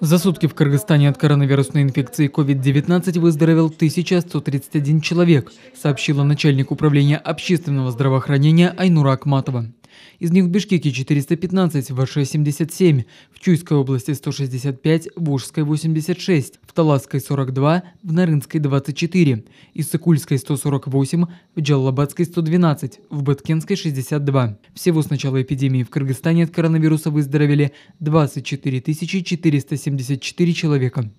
За сутки в Кыргызстане от коронавирусной инфекции COVID-19 выздоровел 1131 человек, сообщила начальник управления общественного здравоохранения Айнура Акматова. Из них в Бишкеке 415, в Аше 77, в Чуйской области 165, в Ужской 86, в Таласской 42, в Нарынской 24, из Сыкульской 148, в Джаллабадской 112, в Баткенской 62. Всего с начала эпидемии в Кыргызстане от коронавируса выздоровели 24 474 человека.